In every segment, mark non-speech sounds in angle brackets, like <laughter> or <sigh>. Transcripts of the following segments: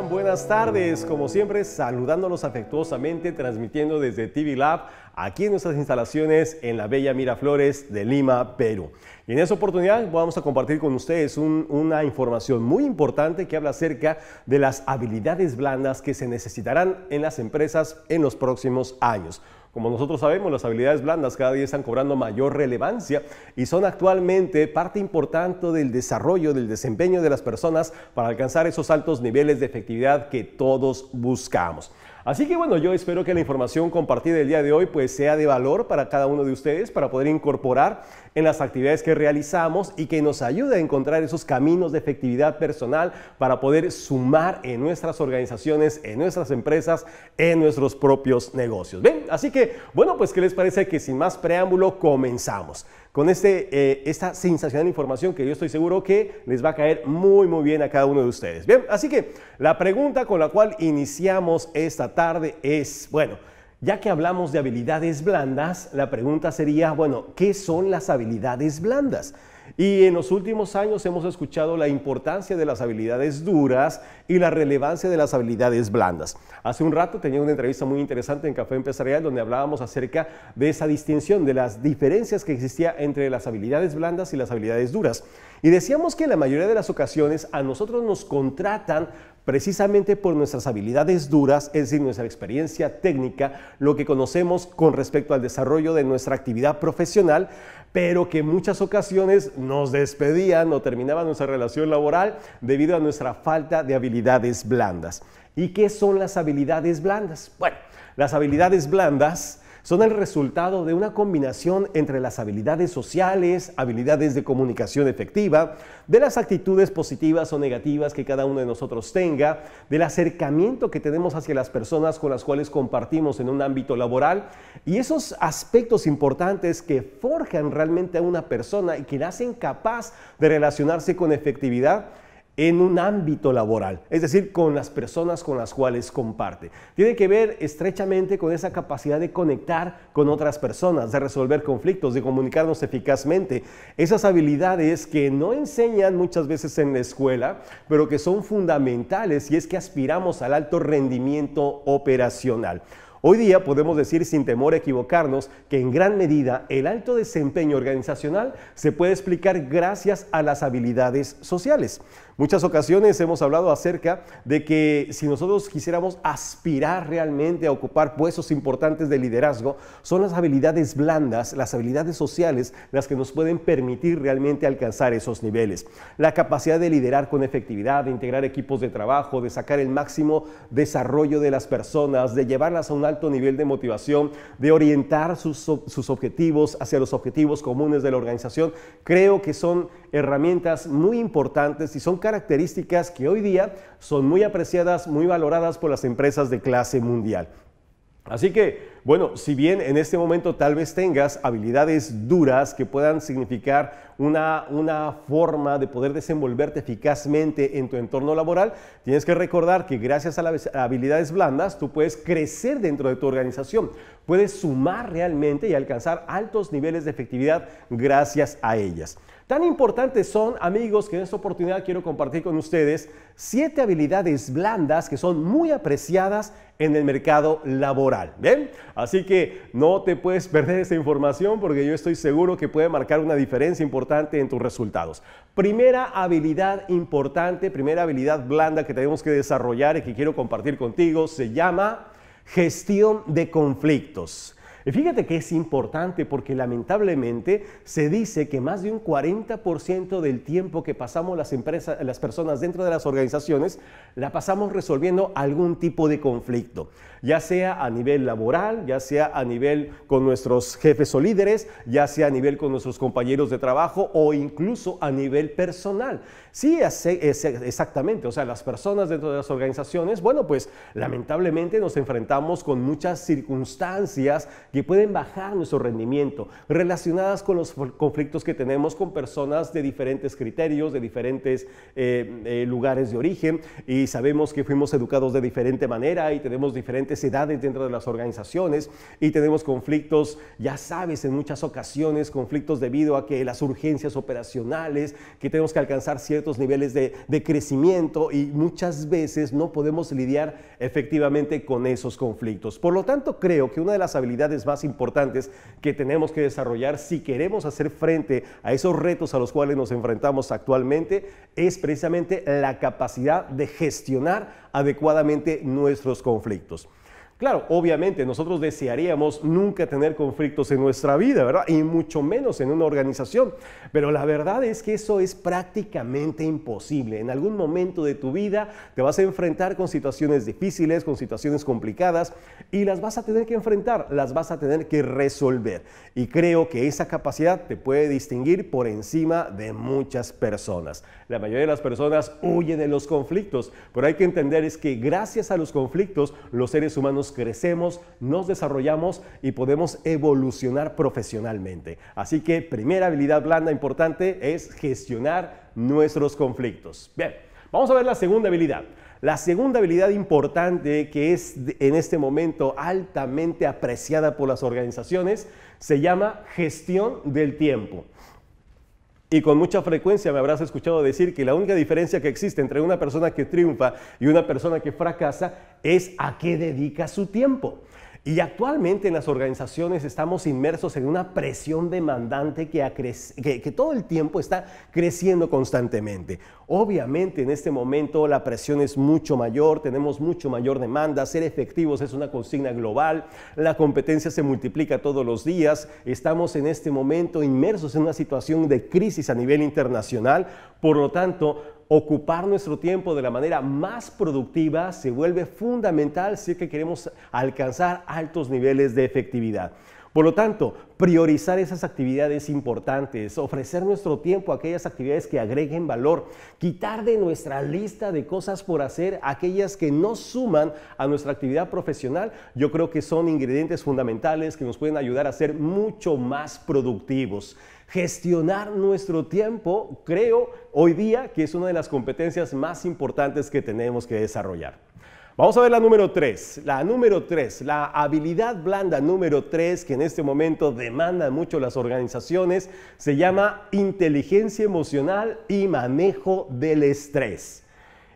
Buenas tardes. Como siempre, saludándolos afectuosamente, transmitiendo desde TV Lab aquí en nuestras instalaciones en la bella Miraflores de Lima, Perú. Y en esta oportunidad vamos a compartir con ustedes una información muy importante que habla acerca de las habilidades blandas que se necesitarán en las empresas en los próximos años. Como nosotros sabemos, las habilidades blandas cada día están cobrando mayor relevancia y son actualmente parte importante del desarrollo, del desempeño de las personas para alcanzar esos altos niveles de efectividad que todos buscamos. Así que bueno, yo espero que la información compartida el día de hoy pues sea de valor para cada uno de ustedes para poder incorporar en las actividades que realizamos y que nos ayude a encontrar esos caminos de efectividad personal para poder sumar en nuestras organizaciones, en nuestras empresas, en nuestros propios negocios. Bien, así que bueno, pues ¿qué les parece que sin más preámbulo comenzamos? con este, eh, esta sensacional información que yo estoy seguro que les va a caer muy muy bien a cada uno de ustedes. Bien, así que la pregunta con la cual iniciamos esta tarde es, bueno, ya que hablamos de habilidades blandas, la pregunta sería, bueno, ¿qué son las habilidades blandas? Y en los últimos años hemos escuchado la importancia de las habilidades duras y la relevancia de las habilidades blandas. Hace un rato tenía una entrevista muy interesante en Café Empresarial donde hablábamos acerca de esa distinción, de las diferencias que existía entre las habilidades blandas y las habilidades duras. Y decíamos que en la mayoría de las ocasiones a nosotros nos contratan precisamente por nuestras habilidades duras, es decir, nuestra experiencia técnica, lo que conocemos con respecto al desarrollo de nuestra actividad profesional, pero que en muchas ocasiones nos despedían o terminaban nuestra relación laboral debido a nuestra falta de habilidades blandas. ¿Y qué son las habilidades blandas? Bueno, las habilidades blandas son el resultado de una combinación entre las habilidades sociales, habilidades de comunicación efectiva, de las actitudes positivas o negativas que cada uno de nosotros tenga, del acercamiento que tenemos hacia las personas con las cuales compartimos en un ámbito laboral y esos aspectos importantes que forjan realmente a una persona y que la hacen capaz de relacionarse con efectividad en un ámbito laboral, es decir, con las personas con las cuales comparte. Tiene que ver estrechamente con esa capacidad de conectar con otras personas, de resolver conflictos, de comunicarnos eficazmente. Esas habilidades que no enseñan muchas veces en la escuela, pero que son fundamentales y es que aspiramos al alto rendimiento operacional. Hoy día podemos decir sin temor a equivocarnos que en gran medida el alto desempeño organizacional se puede explicar gracias a las habilidades sociales. Muchas ocasiones hemos hablado acerca de que si nosotros quisiéramos aspirar realmente a ocupar puestos importantes de liderazgo, son las habilidades blandas, las habilidades sociales, las que nos pueden permitir realmente alcanzar esos niveles. La capacidad de liderar con efectividad, de integrar equipos de trabajo, de sacar el máximo desarrollo de las personas, de llevarlas a un alto nivel de motivación, de orientar sus, objetivos hacia los objetivos comunes de la organización, creo que son herramientas muy importantes y son características características que hoy día son muy apreciadas, muy valoradas por las empresas de clase mundial. Así que, bueno, si bien en este momento tal vez tengas habilidades duras que puedan significar una, una, forma de poder desenvolverte eficazmente en tu entorno laboral, tienes que recordar que gracias a las habilidades blandas tú puedes crecer dentro de tu organización, puedes sumar realmente y alcanzar altos niveles de efectividad gracias a ellas. Tan importantes son, amigos, que en esta oportunidad quiero compartir con ustedes siete habilidades blandas que son muy apreciadas en el mercado laboral. ¿Bien? Así que no te puedes perder esta información porque yo estoy seguro que puede marcar una diferencia importante en tus resultados. Primera habilidad importante, primera habilidad blanda que tenemos que desarrollar y que quiero compartir contigo se llama gestión de conflictos. Y fíjate que es importante porque lamentablemente se dice que más de un 40% del tiempo que pasamos las, empresas, las personas dentro de las organizaciones la pasamos resolviendo algún tipo de conflicto ya sea a nivel laboral, ya sea a nivel con nuestros jefes o líderes, ya sea a nivel con nuestros compañeros de trabajo o incluso a nivel personal. Sí, exactamente. O sea, las personas dentro de las organizaciones, bueno, pues lamentablemente nos enfrentamos con muchas circunstancias que pueden bajar nuestro rendimiento, relacionadas con los conflictos que tenemos con personas de diferentes criterios, de diferentes eh, eh, lugares de origen, y sabemos que fuimos educados de diferente manera y tenemos diferentes diferentes edades dentro de las organizaciones y tenemos conflictos, ya sabes, en muchas ocasiones, conflictos debido a que las urgencias operacionales, que tenemos que alcanzar ciertos niveles de, de crecimiento y muchas veces no podemos lidiar efectivamente con esos conflictos. Por lo tanto, creo que una de las habilidades más importantes que tenemos que desarrollar si queremos hacer frente a esos retos a los cuales nos enfrentamos actualmente es precisamente la capacidad de gestionar adecuadamente nuestros conflictos. Claro, obviamente nosotros desearíamos nunca tener conflictos en nuestra vida, ¿verdad? Y mucho menos en una organización. Pero la verdad es que eso es prácticamente imposible. En algún momento de tu vida te vas a enfrentar con situaciones difíciles, con situaciones complicadas, y las vas a tener que enfrentar, las vas a tener que resolver. Y creo que esa capacidad te puede distinguir por encima de muchas personas. La mayoría de las personas huyen de los conflictos, pero hay que entender es que gracias a los conflictos los seres humanos crecemos, nos desarrollamos y podemos evolucionar profesionalmente. Así que primera habilidad blanda importante es gestionar nuestros conflictos. Bien, vamos a ver la segunda habilidad. La segunda habilidad importante que es en este momento altamente apreciada por las organizaciones se llama gestión del tiempo. Y con mucha frecuencia me habrás escuchado decir que la única diferencia que existe entre una persona que triunfa y una persona que fracasa es a qué dedica su tiempo. Y actualmente en las organizaciones estamos inmersos en una presión demandante que, que, todo el tiempo está creciendo constantemente. Obviamente en este momento la presión es mucho mayor, tenemos mucho mayor demanda, ser efectivos es una consigna global, la competencia se multiplica todos los días, estamos en este momento inmersos en una situación de crisis a nivel internacional, por lo tanto Ocupar nuestro tiempo de la manera más productiva se vuelve fundamental si que queremos alcanzar altos niveles de efectividad. Por lo tanto, priorizar esas actividades importantes, ofrecer nuestro tiempo a aquellas actividades que agreguen valor, quitar de nuestra lista de cosas por hacer aquellas que no suman a nuestra actividad profesional, yo creo que son ingredientes fundamentales que nos pueden ayudar a ser mucho más productivos. Gestionar nuestro tiempo, creo, hoy día que es una de las competencias más importantes que tenemos que desarrollar. Vamos a ver la número 3, la número 3, la habilidad blanda número 3 que en este momento demandan mucho las organizaciones, se llama inteligencia emocional y manejo del estrés.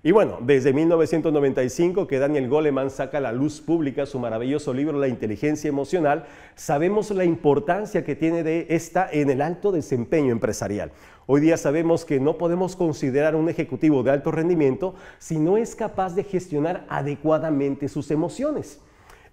Y bueno, desde 1995 que Daniel Goleman saca a la luz pública su maravilloso libro La inteligencia emocional, sabemos la importancia que tiene de esta en el alto desempeño empresarial. Hoy día sabemos que no podemos considerar un ejecutivo de alto rendimiento si no es capaz de gestionar adecuadamente sus emociones.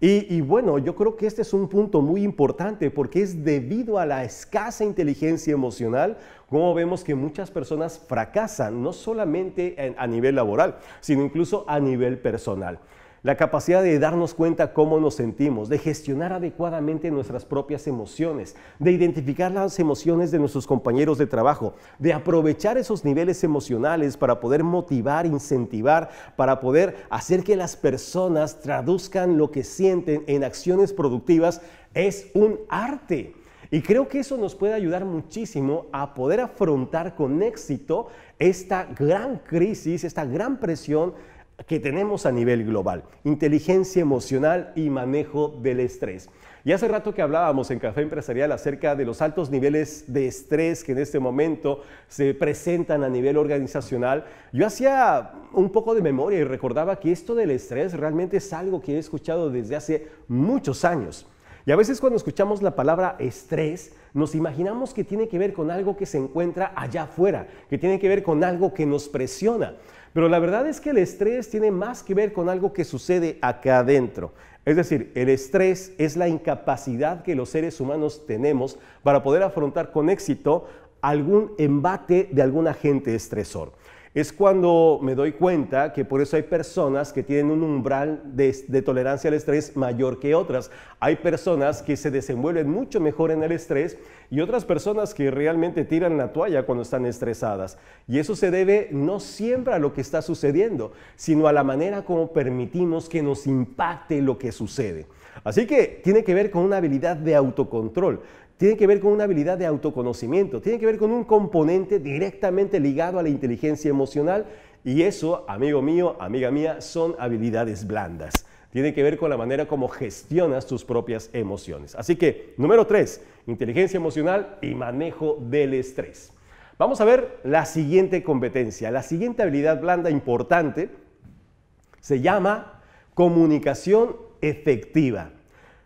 Y, bueno, yo creo que este es un punto muy importante porque es debido a la escasa inteligencia emocional como vemos que muchas personas fracasan, no solamente a nivel laboral, sino incluso a nivel personal la capacidad de darnos cuenta cómo nos sentimos, de gestionar adecuadamente nuestras propias emociones, de identificar las emociones de nuestros compañeros de trabajo, de aprovechar esos niveles emocionales para poder motivar, incentivar, para poder hacer que las personas traduzcan lo que sienten en acciones productivas, es un arte. Y creo que eso nos puede ayudar muchísimo a poder afrontar con éxito esta gran crisis, esta gran presión que tenemos a nivel global, inteligencia emocional y manejo del estrés. Y hace rato que hablábamos en Café Empresarial acerca de los altos niveles de estrés que en este momento se presentan a nivel organizacional. Yo hacía un poco de memoria y recordaba que esto del estrés realmente es algo que he escuchado desde hace muchos años. Y a veces cuando escuchamos la palabra estrés, nos imaginamos que tiene que ver con algo que se encuentra allá afuera, que tiene que ver con algo que nos presiona. Pero la verdad es que el estrés tiene más que ver con algo que sucede acá adentro. Es decir, el estrés es la incapacidad que los seres humanos tenemos para poder afrontar con éxito algún embate de algún agente estresor es cuando me doy cuenta que por eso hay personas que tienen un umbral de, tolerancia al estrés mayor que otras. Hay personas que se desenvuelven mucho mejor en el estrés y otras personas que realmente tiran la toalla cuando están estresadas. Y eso se debe no siempre a lo que está sucediendo, sino a la manera como permitimos que nos impacte lo que sucede. Así que tiene que ver con una habilidad de autocontrol tiene que ver con una habilidad de autoconocimiento, tiene que ver con un componente directamente ligado a la inteligencia emocional y eso, amigo mío, amiga mía, son habilidades blandas. Tiene que ver con la manera como gestionas tus propias emociones. Así que, número 3, inteligencia emocional y manejo del estrés. Vamos a ver la siguiente competencia, la siguiente habilidad blanda importante se llama comunicación efectiva.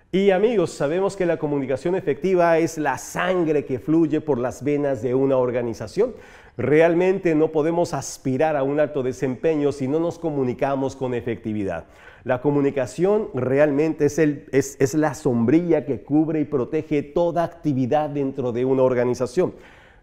Y amigos, sabemos que la comunicación efectiva es la sangre que fluye por las venas de una organización. Realmente no podemos aspirar a un alto desempeño si no nos comunicamos con efectividad. La comunicación realmente es, la sombrilla que cubre y protege toda actividad dentro de una organización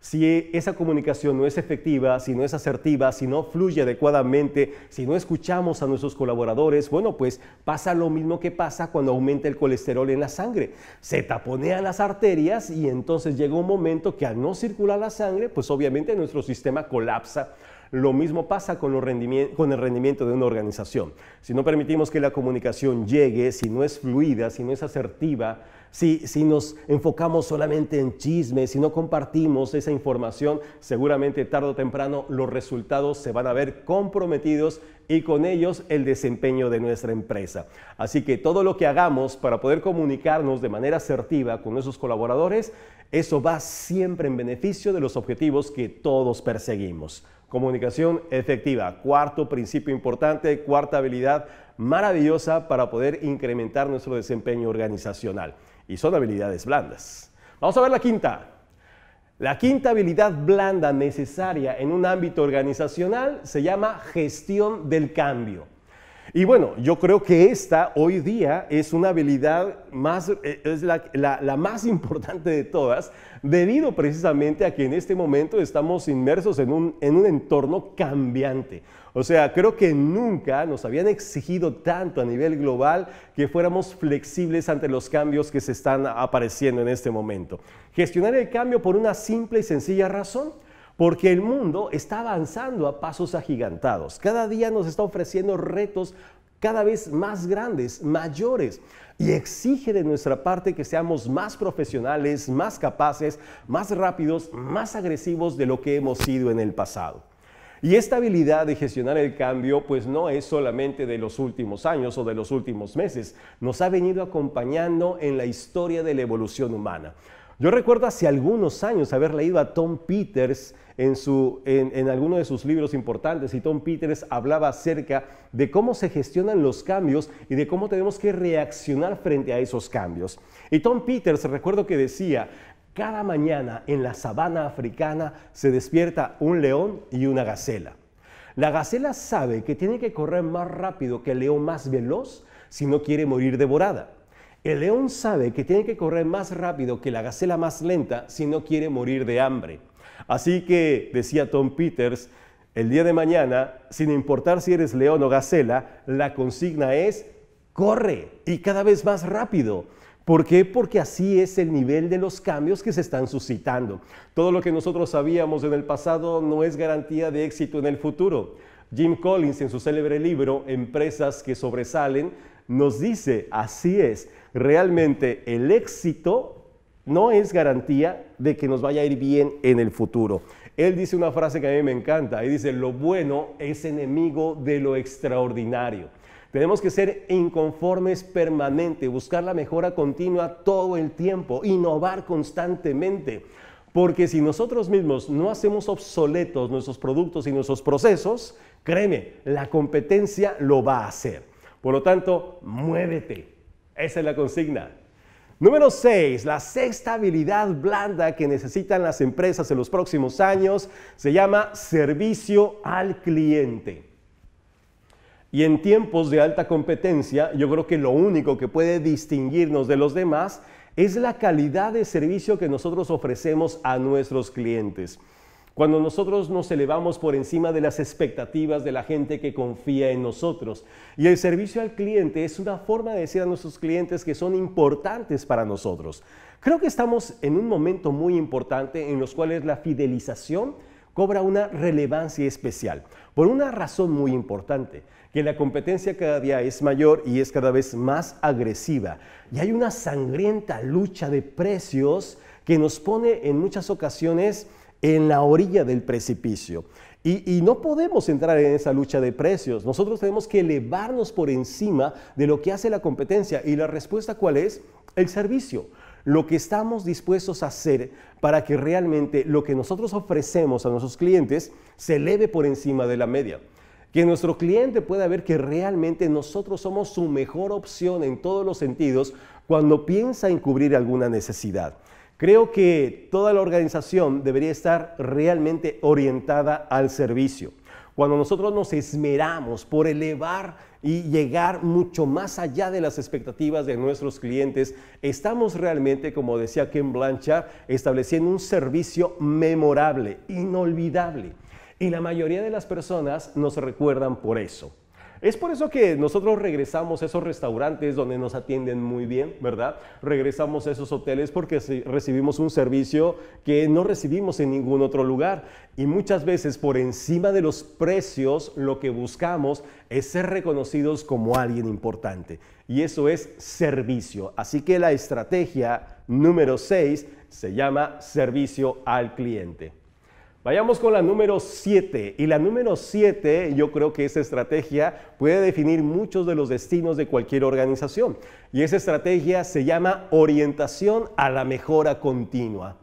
si esa comunicación no es efectiva, si no es asertiva, si no fluye adecuadamente, si no escuchamos a nuestros colaboradores, bueno, pues pasa lo mismo que pasa cuando aumenta el colesterol en la sangre. Se taponean las arterias y entonces llega un momento que al no circular la sangre, pues obviamente nuestro sistema colapsa. Lo mismo pasa con, con, el rendimiento de una organización. Si no permitimos que la comunicación llegue, si no es fluida, si no es asertiva, si, nos enfocamos solamente en chismes, si no compartimos esa información, seguramente tarde o temprano los resultados se van a ver comprometidos y con ellos el desempeño de nuestra empresa. Así que todo lo que hagamos para poder comunicarnos de manera asertiva con nuestros colaboradores, eso va siempre en beneficio de los objetivos que todos perseguimos. Comunicación efectiva, cuarto principio importante, cuarta habilidad maravillosa para poder incrementar nuestro desempeño organizacional y son habilidades blandas. Vamos a ver la quinta. La quinta habilidad blanda necesaria en un ámbito organizacional se llama gestión del cambio. Y bueno, yo creo que esta hoy día es una habilidad más, eh, es la, más <laughs> importante de todas, debido precisamente a que en este momento estamos inmersos en un entorno cambiante. O sea, creo que nunca nos habían exigido tanto a nivel global que fuéramos flexibles ante los cambios que se están apareciendo en este momento. Gestionar el cambio por una simple y sencilla razón. Porque el mundo está avanzando a pasos agigantados. Cada día nos está ofreciendo retos cada vez más grandes, mayores, y exige de nuestra parte que seamos más profesionales, más capaces, más rápidos, más agresivos de lo que hemos sido en el pasado. Y esta habilidad de gestionar el cambio pues no es solamente de los últimos años o de los últimos meses, nos ha venido acompañando en la historia de la evolución humana. Yo recuerdo hace algunos años haber leído a Tom Peters en, su, alguno de sus libros importantes y Tom Peters hablaba acerca de cómo se gestionan los cambios y de cómo tenemos que reaccionar frente a esos cambios. Y Tom Peters recuerdo que decía, cada mañana en la sabana africana se despierta un león y una gacela. La gacela sabe que tiene que correr más rápido que el león más veloz si no quiere morir devorada. El león sabe que tiene que correr más rápido que la gacela más lenta si no quiere morir de hambre. Así que, decía Tom Peters, el día de mañana, sin importar si eres león o gacela, la consigna es corre y cada vez más rápido. ¿Por qué? Porque así es el nivel de los cambios que se están suscitando. Todo lo que nosotros sabíamos en el pasado no es garantía de éxito en el futuro. Jim Collins en su célebre libro Empresas que sobresalen nos dice, así es, realmente el éxito no es garantía de que nos vaya a ir bien en el futuro. Él dice una frase que a mí me encanta, él dice, lo bueno es enemigo de lo extraordinario. Tenemos que ser inconformes permanente, buscar la mejora continua todo el tiempo, innovar constantemente. Porque si nosotros mismos no hacemos obsoletos nuestros productos y nuestros procesos, créeme, la competencia lo va a hacer. Por lo tanto, muévete. Esa es la consigna. Número 6, la sexta habilidad blanda que necesitan las empresas en los próximos años se llama servicio al cliente. Y en tiempos de alta competencia, yo creo que lo único que puede distinguirnos de los demás es la calidad de servicio que nosotros ofrecemos a nuestros clientes. Cuando nosotros nos elevamos por encima de las expectativas de la gente que confía en nosotros. Y el servicio al cliente es una forma de decir a nuestros clientes que son importantes para nosotros. Creo que estamos en un momento muy importante en los cuales la fidelización cobra una relevancia especial, por una razón muy importante que la competencia cada día es mayor y es cada vez más agresiva. Y hay una sangrienta lucha de precios que nos pone en muchas ocasiones en la orilla del precipicio. Y, no podemos entrar en esa lucha de precios. Nosotros tenemos que elevarnos por encima de lo que hace la competencia. ¿Y la respuesta cuál es? El servicio. Lo que estamos dispuestos a hacer para que realmente lo que nosotros ofrecemos a nuestros clientes se eleve por encima de la media que nuestro cliente pueda ver que realmente nosotros somos su mejor opción en todos los sentidos cuando piensa en cubrir alguna necesidad. Creo que toda la organización debería estar realmente orientada al servicio. Cuando nosotros nos esmeramos por elevar y llegar mucho más allá de las expectativas de nuestros clientes, estamos realmente, como decía Ken Blanchard, estableciendo un servicio memorable, inolvidable. Y la mayoría de las personas nos recuerdan por eso. Es por eso que nosotros regresamos a esos restaurantes donde nos atienden muy bien, ¿verdad? Regresamos a esos hoteles porque recibimos un servicio que no recibimos en ningún otro lugar. Y muchas veces por encima de los precios lo que buscamos es ser reconocidos como alguien importante. Y eso es servicio. Así que la estrategia número 6 se llama servicio al cliente. Vayamos con la número 7. Y la número 7, yo creo que esa estrategia puede definir muchos de los destinos de cualquier organización. Y esa estrategia se llama orientación a la mejora continua.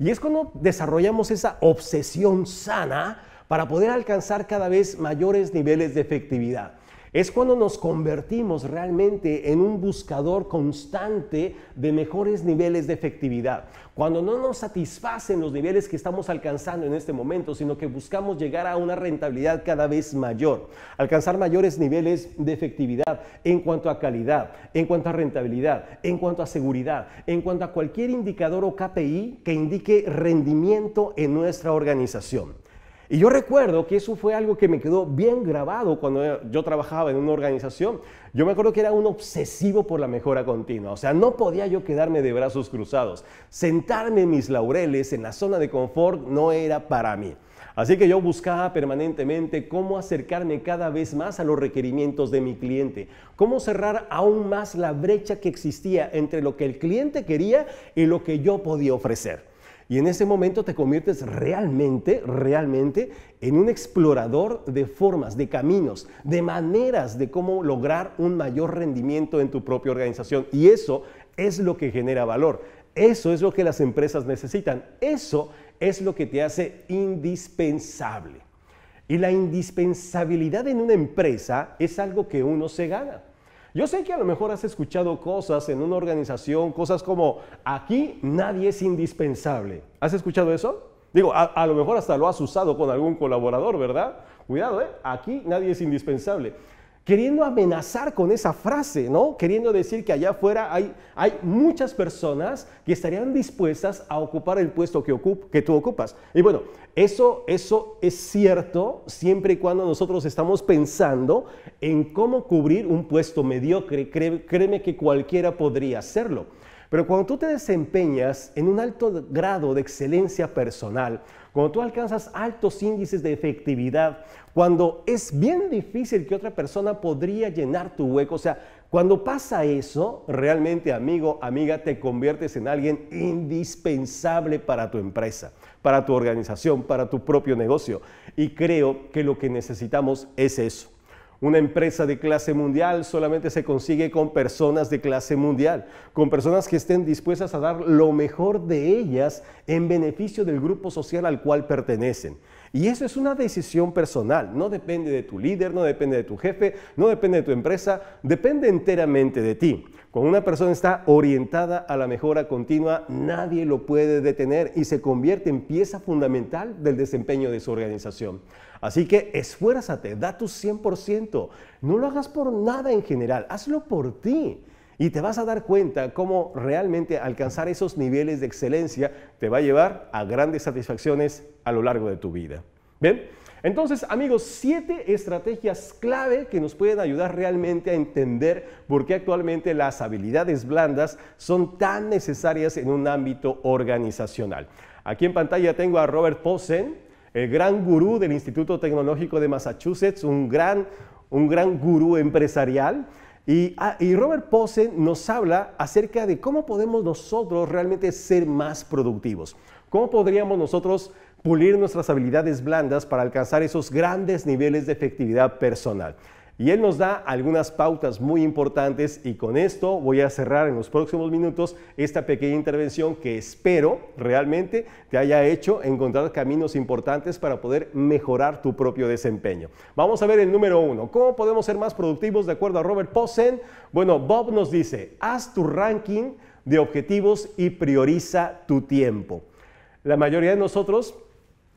Y es cuando desarrollamos esa obsesión sana para poder alcanzar cada vez mayores niveles de efectividad. Es cuando nos convertimos realmente en un buscador constante de mejores niveles de efectividad. Cuando no nos satisfacen los niveles que estamos alcanzando en este momento, sino que buscamos llegar a una rentabilidad cada vez mayor, alcanzar mayores niveles de efectividad en cuanto a calidad, en cuanto a rentabilidad, en cuanto a seguridad, en cuanto a cualquier indicador o KPI que indique rendimiento en nuestra organización. Y yo recuerdo que eso fue algo que me quedó bien grabado cuando yo trabajaba en una organización. Yo me acuerdo que era un obsesivo por la mejora continua. O sea, no podía yo quedarme de brazos cruzados. Sentarme en mis laureles, en la zona de confort, no era para mí. Así que yo buscaba permanentemente cómo acercarme cada vez más a los requerimientos de mi cliente, cómo cerrar aún más la brecha que existía entre lo que el cliente quería y lo que yo podía ofrecer. Y en ese momento te conviertes realmente, realmente en un explorador de formas, de caminos, de maneras de cómo lograr un mayor rendimiento en tu propia organización. Y eso es lo que genera valor. Eso es lo que las empresas necesitan. Eso es lo que te hace indispensable. Y la indispensabilidad en una empresa es algo que uno se gana. Yo sé que a lo mejor has escuchado cosas en una organización, cosas como, aquí nadie es indispensable. ¿Has escuchado eso? Digo, a, lo mejor hasta lo has usado con algún colaborador, ¿verdad? Cuidado, ¿eh? Aquí nadie es indispensable queriendo amenazar con esa frase, ¿no? Queriendo decir que allá afuera hay, hay muchas personas que estarían dispuestas a ocupar el puesto que, tú ocupas. Y bueno, eso, eso es cierto siempre y cuando nosotros estamos pensando en cómo cubrir un puesto mediocre. créeme que cualquiera podría hacerlo. Pero cuando tú te desempeñas en un alto grado de excelencia personal, cuando tú alcanzas altos índices de efectividad, cuando es bien difícil que otra persona podría llenar tu hueco, o sea, cuando pasa eso, realmente amigo, amiga, te conviertes en alguien indispensable para tu empresa, para tu organización, para tu propio negocio. Y creo que lo que necesitamos es eso una empresa de clase mundial solamente se consigue con personas de clase mundial, con personas que estén dispuestas a dar lo mejor de ellas en beneficio del grupo social al cual pertenecen. Y eso es una decisión personal, no depende de tu líder, no depende de tu jefe, no depende de tu empresa, depende enteramente de ti. Cuando una persona está orientada a la mejora continua, nadie lo puede detener y se convierte en pieza fundamental del desempeño de su organización. Así que esfuérzate, da tu 100%, no lo hagas por nada en general, hazlo por ti. Y te vas a dar cuenta cómo realmente alcanzar esos niveles de excelencia te va a llevar a grandes satisfacciones a lo largo de tu vida. ¿Bien? Entonces, amigos, siete estrategias clave que nos pueden ayudar realmente a entender por qué actualmente las habilidades blandas son tan necesarias en un ámbito organizacional. Aquí en pantalla tengo a Robert Posen, el gran gurú del Instituto Tecnológico de Massachusetts, un gran, un gran gurú empresarial Ah, y, Robert Posen nos habla acerca de cómo podemos nosotros realmente ser más productivos, cómo podríamos nosotros pulir nuestras habilidades blandas para alcanzar esos grandes niveles de efectividad personal. Y él nos da algunas pautas muy importantes y con esto voy a cerrar en los próximos minutos esta pequeña intervención que espero realmente te haya hecho encontrar caminos importantes para poder mejorar tu propio desempeño. Vamos a ver el número uno. ¿Cómo podemos ser más productivos de acuerdo a Robert Posen? Bueno, Bob nos dice, haz tu ranking de objetivos y prioriza tu tiempo. La mayoría de nosotros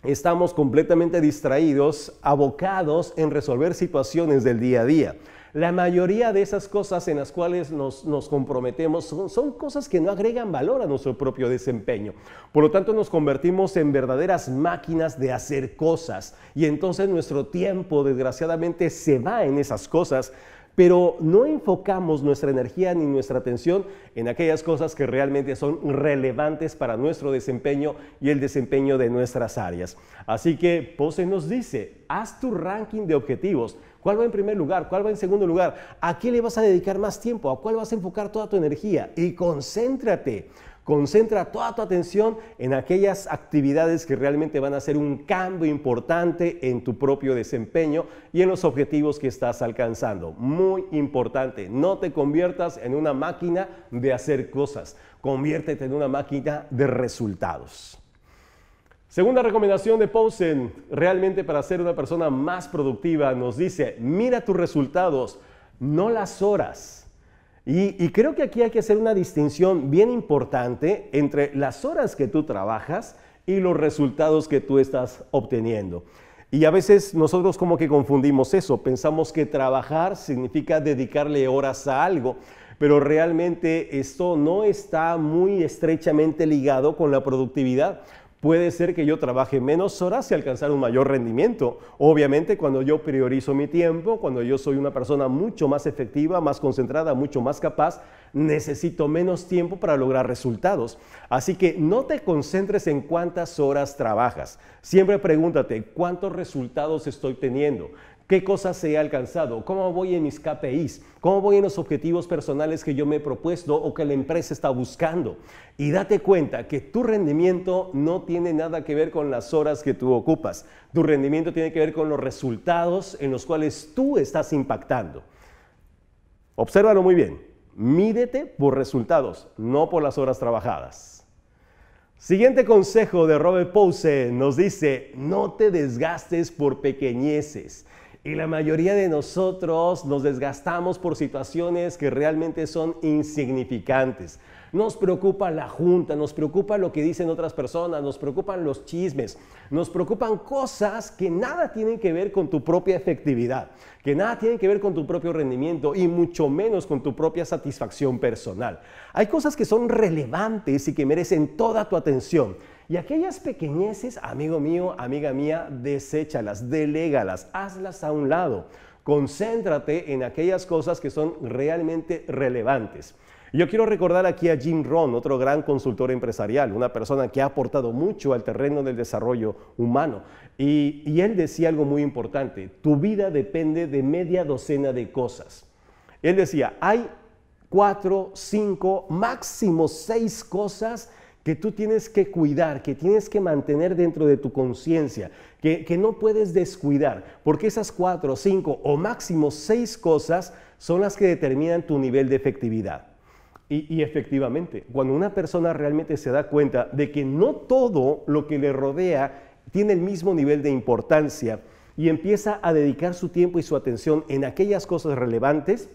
estamos completamente distraídos, abocados en resolver situaciones del día a día. La mayoría de esas cosas en las cuales nos, nos comprometemos son, son, cosas que no agregan valor a nuestro propio desempeño. Por lo tanto, nos convertimos en verdaderas máquinas de hacer cosas y entonces nuestro tiempo, desgraciadamente, se va en esas cosas pero no enfocamos nuestra energía ni nuestra atención en aquellas cosas que realmente son relevantes para nuestro desempeño y el desempeño de nuestras áreas. Así que Pose nos dice, haz tu ranking de objetivos. ¿Cuál va en primer lugar? ¿Cuál va en segundo lugar? ¿A qué le vas a dedicar más tiempo? ¿A cuál vas a enfocar toda tu energía? Y concéntrate. Concentra toda tu atención en aquellas actividades que realmente van a hacer un cambio importante en tu propio desempeño y en los objetivos que estás alcanzando. Muy importante, no te conviertas en una máquina de hacer cosas, conviértete en una máquina de resultados. Segunda recomendación de Posen, realmente para ser una persona más productiva, nos dice, mira tus resultados, no las horas. Y, creo que aquí hay que hacer una distinción bien importante entre las horas que tú trabajas y los resultados que tú estás obteniendo. Y a veces nosotros como que confundimos eso, pensamos que trabajar significa dedicarle horas a algo, pero realmente esto no está muy estrechamente ligado con la productividad. Puede ser que yo trabaje menos horas y alcanzar un mayor rendimiento. Obviamente cuando yo priorizo mi tiempo, cuando yo soy una persona mucho más efectiva, más concentrada, mucho más capaz, necesito menos tiempo para lograr resultados. Así que no te concentres en cuántas horas trabajas. Siempre pregúntate cuántos resultados estoy teniendo qué cosas he alcanzado, cómo voy en mis KPIs, cómo voy en los objetivos personales que yo me he propuesto o que la empresa está buscando. Y date cuenta que tu rendimiento no tiene nada que ver con las horas que tú ocupas. Tu rendimiento tiene que ver con los resultados en los cuales tú estás impactando. Obsérvalo muy bien. Mídete por resultados, no por las horas trabajadas. Siguiente consejo de Robert Pose nos dice, no te desgastes por pequeñeces. Y la mayoría de nosotros nos desgastamos por situaciones que realmente son insignificantes. Nos preocupa la junta, nos preocupa lo que dicen otras personas, nos preocupan los chismes, nos preocupan cosas que nada tienen que ver con tu propia efectividad, que nada tienen que ver con tu propio rendimiento y mucho menos con tu propia satisfacción personal. Hay cosas que son relevantes y que merecen toda tu atención y aquellas pequeñeces, amigo mío, amiga mía, deséchalas, delégalas, hazlas a un lado. Concéntrate en aquellas cosas que son realmente relevantes. Yo quiero recordar aquí a Jim Rohn, otro gran consultor empresarial, una persona que ha aportado mucho al terreno del desarrollo humano. Y, y, él decía algo muy importante, tu vida depende de media docena de cosas. Él decía, hay cuatro, cinco, máximo seis cosas que tú tienes que cuidar, que tienes que mantener dentro de tu conciencia, que, no puedes descuidar, porque esas cuatro, cinco o máximo seis cosas son las que determinan tu nivel de efectividad. y efectivamente, cuando una persona realmente se da cuenta de que no todo lo que le rodea tiene el mismo nivel de importancia y empieza a dedicar su tiempo y su atención en aquellas cosas relevantes,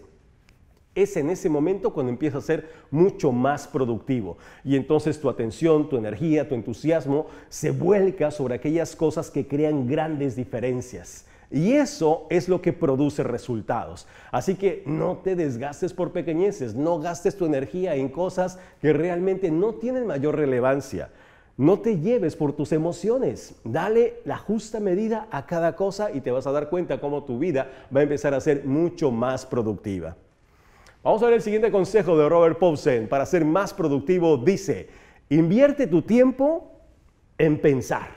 es en ese momento cuando empiezas a ser mucho más productivo. Y entonces tu atención, tu energía, tu entusiasmo se vuelca sobre aquellas cosas que crean grandes diferencias. Y eso es lo que produce resultados. Así que no te desgastes por pequeñeces, no gastes tu energía en cosas que realmente no tienen mayor relevancia. No te lleves por tus emociones, dale la justa medida a cada cosa y te vas a dar cuenta cómo tu vida va a empezar a ser mucho más productiva. Vamos a ver el siguiente consejo de Robert Posen para ser más productivo. Dice, invierte tu tiempo en pensar.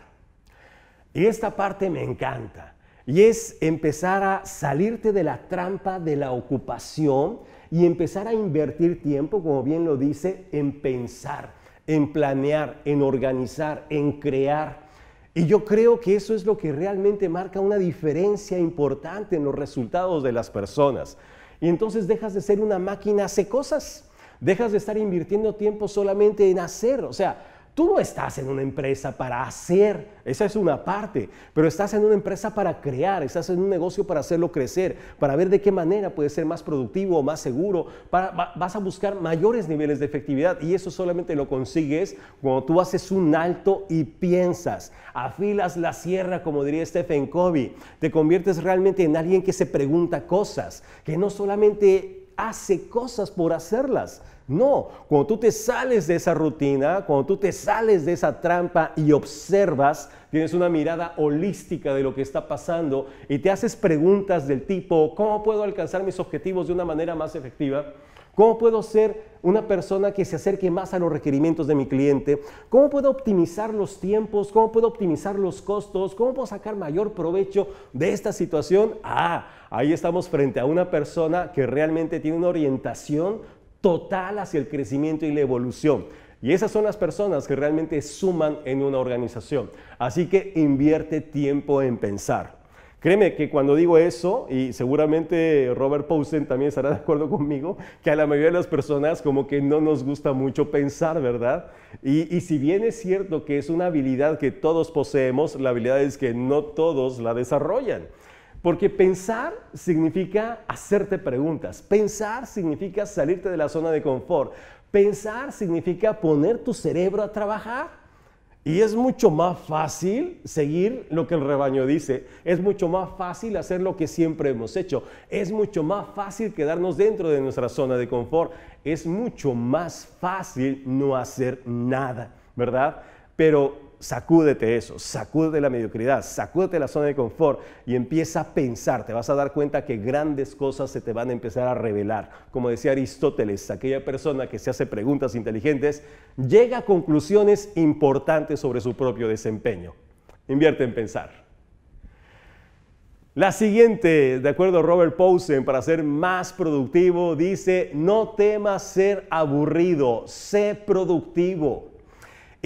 Y esta parte me encanta. Y es empezar a salirte de la trampa de la ocupación y empezar a invertir tiempo, como bien lo dice, en pensar, en planear, en organizar, en crear. Y yo creo que eso es lo que realmente marca una diferencia importante en los resultados de las personas. Y entonces dejas de ser una máquina hace cosas. Dejas de estar invirtiendo tiempo solamente en hacer. O sea, Tú no estás en una empresa para hacer, esa es una parte, pero estás en una empresa para crear, estás en un negocio para hacerlo crecer, para ver de qué manera puede ser más productivo o más seguro, para, vas a buscar mayores niveles de efectividad y eso solamente lo consigues cuando tú haces un alto y piensas, afilas la sierra, como diría Stephen Covey, te conviertes realmente en alguien que se pregunta cosas, que no solamente hace cosas por hacerlas, no, cuando tú te sales de esa rutina, cuando tú te sales de esa trampa y observas, tienes una mirada holística de lo que está pasando y te haces preguntas del tipo, ¿cómo puedo alcanzar mis objetivos de una manera más efectiva? ¿Cómo puedo ser una persona que se acerque más a los requerimientos de mi cliente? ¿Cómo puedo optimizar los tiempos? ¿Cómo puedo optimizar los costos? ¿Cómo puedo sacar mayor provecho de esta situación? Ah, ahí estamos frente a una persona que realmente tiene una orientación total hacia el crecimiento y la evolución. Y esas son las personas que realmente suman en una organización. Así que invierte tiempo en pensar. Créeme que cuando digo eso, y seguramente Robert Posen también estará <laughs> de acuerdo conmigo, que a la mayoría de las personas como que no nos gusta mucho pensar, ¿verdad? Y, y si bien es cierto que es una habilidad que todos poseemos, la habilidad es que no todos la desarrollan. Porque pensar significa hacerte preguntas, pensar significa salirte de la zona de confort, pensar significa poner tu cerebro a trabajar. Y es mucho más fácil seguir lo que el rebaño dice, es mucho más fácil hacer lo que siempre hemos hecho, es mucho más fácil quedarnos dentro de nuestra zona de confort, es mucho más fácil no hacer nada, ¿verdad? Pero Sacúdete eso, sacúdete la mediocridad, sacúdete la zona de confort y empieza a pensar. Te vas a dar cuenta que grandes cosas se te van a empezar a revelar. Como decía Aristóteles, aquella persona que se hace preguntas inteligentes llega a conclusiones importantes sobre su propio desempeño. Invierte en pensar. La siguiente, de acuerdo a Robert Posen, para ser más productivo, dice, no temas ser aburrido, sé productivo.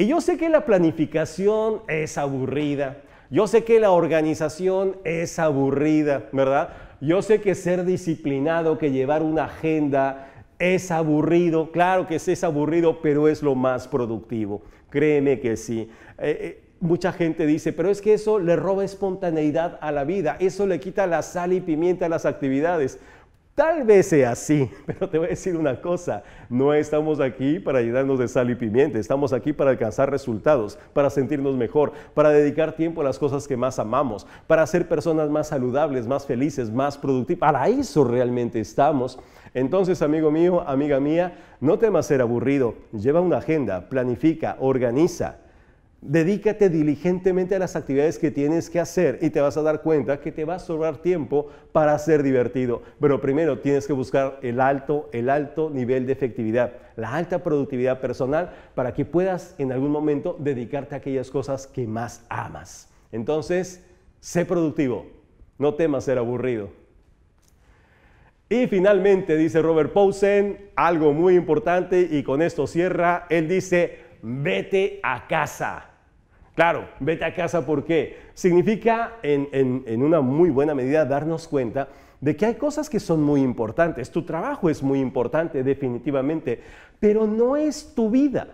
Y yo sé que la planificación es aburrida, yo sé que la organización es aburrida, ¿verdad? Yo sé que ser disciplinado, que llevar una agenda es aburrido, claro que es aburrido, pero es lo más productivo, créeme que sí. Eh, eh, mucha gente dice, pero es que eso le roba espontaneidad a la vida, eso le quita la sal y pimienta a las actividades. Tal vez sea así, <laughs> pero te voy a decir una cosa, no estamos aquí para ayudarnos de sal y pimienta, estamos aquí para alcanzar resultados, para sentirnos mejor, para dedicar tiempo a las cosas que más amamos, para ser personas más saludables, más felices, más productivas. Para eso realmente estamos. Entonces, amigo mío, amiga mía, no temas ser aburrido, lleva una agenda, planifica, organiza Dedícate diligentemente a las actividades que tienes que hacer y te vas a dar cuenta que te va a sobrar tiempo para ser divertido. Pero primero tienes que buscar el alto, el alto nivel de efectividad, la alta productividad personal para que puedas en algún momento dedicarte a aquellas cosas que más amas. Entonces, sé productivo, no temas ser aburrido. Y finalmente dice Robert Posen algo muy importante y con esto cierra, él dice, vete a casa. Claro, vete a casa, porque Significa en, en una muy buena medida darnos cuenta de que hay cosas que son muy importantes. Tu trabajo es muy importante, definitivamente, pero no es tu vida.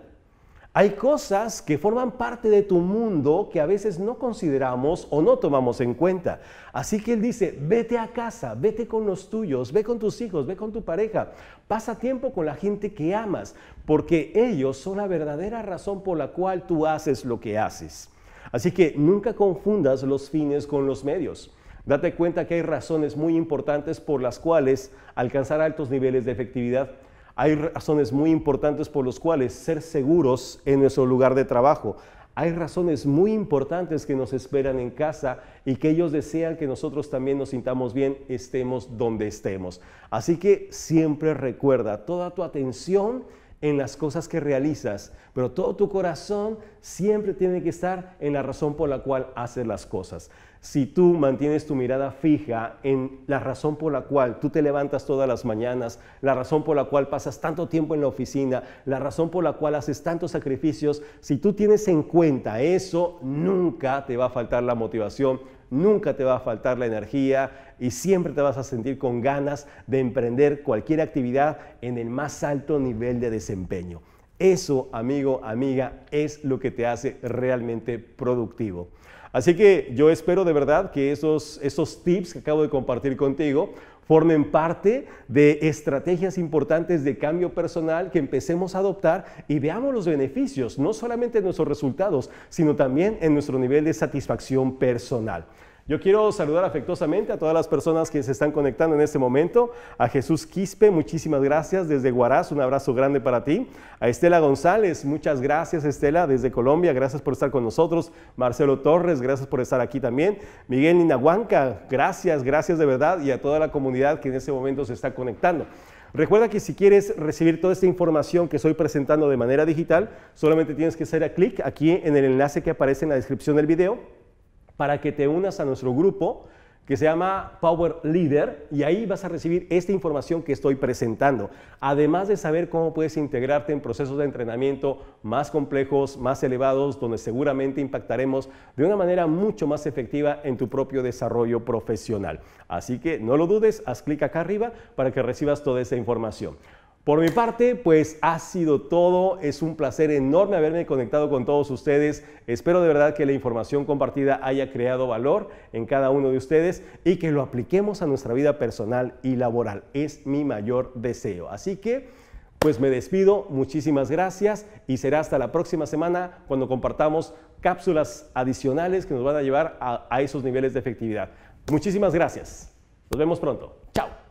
Hay cosas que forman parte de tu mundo que a veces no consideramos o no tomamos en cuenta. Así que Él dice, vete a casa, vete con los tuyos, ve con tus hijos, ve con tu pareja, pasa tiempo con la gente que amas, porque ellos son la verdadera razón por la cual tú haces lo que haces. Así que nunca confundas los fines con los medios. Date cuenta que hay razones muy importantes por las cuales alcanzar altos niveles de efectividad hay razones muy importantes por las cuales ser seguros en nuestro lugar de trabajo. Hay razones muy importantes que nos esperan en casa y que ellos desean que nosotros también nos sintamos bien, estemos donde estemos. Así que siempre recuerda toda tu atención en las cosas que realizas, pero todo tu corazón siempre tiene que estar en la razón por la cual haces las cosas si tú mantienes tu mirada fija en la razón por la cual tú te levantas todas las mañanas, la razón por la cual pasas tanto tiempo en la oficina, la razón por la cual haces tantos sacrificios, si tú tienes en cuenta eso, nunca te va a faltar la motivación, nunca te va a faltar la energía y siempre te vas a sentir con ganas de emprender cualquier actividad en el más alto nivel de desempeño. Eso, amigo, amiga, es lo que te hace realmente productivo. Así que yo espero de verdad que esos, tips que acabo de compartir contigo formen parte de estrategias importantes de cambio personal que empecemos a adoptar y veamos los beneficios, no solamente en nuestros resultados, sino también en nuestro nivel de satisfacción personal. Yo quiero saludar afectuosamente a todas las personas que se están conectando en este momento. A Jesús Quispe, muchísimas gracias desde Huaraz, un abrazo grande para ti. A Estela González, muchas gracias Estela desde Colombia, gracias por estar con nosotros. Marcelo Torres, gracias por estar aquí también. Miguel Ninahuanca, gracias, gracias de verdad y a toda la comunidad que en este momento se está conectando. Recuerda que si quieres recibir toda esta información que estoy presentando de manera digital, solamente tienes que hacer clic aquí en el enlace que aparece en la descripción del video para que te unas a nuestro grupo que se llama Power Leader y ahí vas a recibir esta información que estoy presentando. Además de saber cómo puedes integrarte en procesos de entrenamiento más complejos, más elevados, donde seguramente impactaremos de una manera mucho más efectiva en tu propio desarrollo profesional. Así que no lo dudes, haz clic acá arriba para que recibas toda esa información. Por mi parte, pues ha sido todo. Es un placer enorme haberme conectado con todos ustedes. Espero de verdad que la información compartida haya creado valor en cada uno de ustedes y que lo apliquemos a nuestra vida personal y laboral. Es mi mayor deseo. Así que, pues me despido. Muchísimas gracias y será hasta la próxima semana cuando compartamos cápsulas adicionales que nos van a llevar a, a esos niveles de efectividad. Muchísimas gracias. Nos vemos pronto. Chao.